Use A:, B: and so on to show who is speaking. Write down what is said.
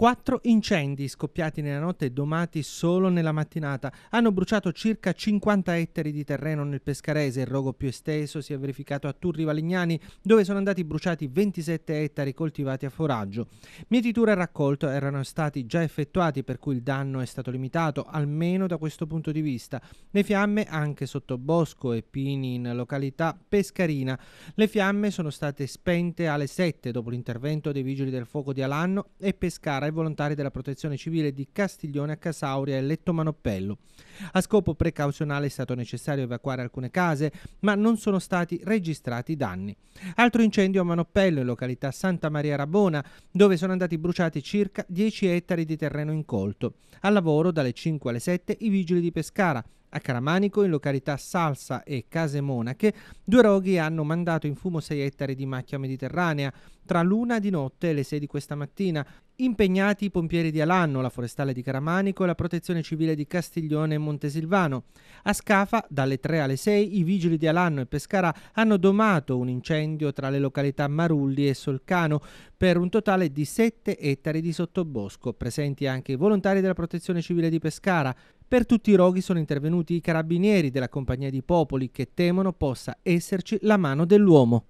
A: Quattro incendi scoppiati nella notte e domati solo nella mattinata hanno bruciato circa 50 ettari di terreno nel Pescarese. Il rogo più esteso si è verificato a Turri Valignani, dove sono andati bruciati 27 ettari coltivati a foraggio. Mietitura e raccolto erano stati già effettuati, per cui il danno è stato limitato, almeno da questo punto di vista. Le fiamme anche sotto bosco e pini in località Pescarina. Le fiamme sono state spente alle 7 dopo l'intervento dei vigili del fuoco di Alanno e Pescara ai volontari della Protezione Civile di Castiglione a Casauria e Letto Manoppello. A scopo precauzionale è stato necessario evacuare alcune case, ma non sono stati registrati danni. Altro incendio a Manoppello, in località Santa Maria Rabona, dove sono andati bruciati circa 10 ettari di terreno incolto. Al lavoro dalle 5 alle 7 i vigili di Pescara, a Caramanico, in località Salsa e Case Monache, due roghi hanno mandato in fumo 6 ettari di macchia mediterranea tra l'una di notte e le 6 di questa mattina, impegnati i pompieri di Alanno, la forestale di Caramanico e la protezione civile di Castiglione e Montesilvano. A Scafa, dalle 3 alle 6, i vigili di Alanno e Pescara hanno domato un incendio tra le località Marulli e Solcano per un totale di 7 ettari di sottobosco, presenti anche i volontari della protezione civile di Pescara. Per tutti i roghi sono intervenuti i carabinieri della Compagnia di Popoli che temono possa esserci la mano dell'uomo.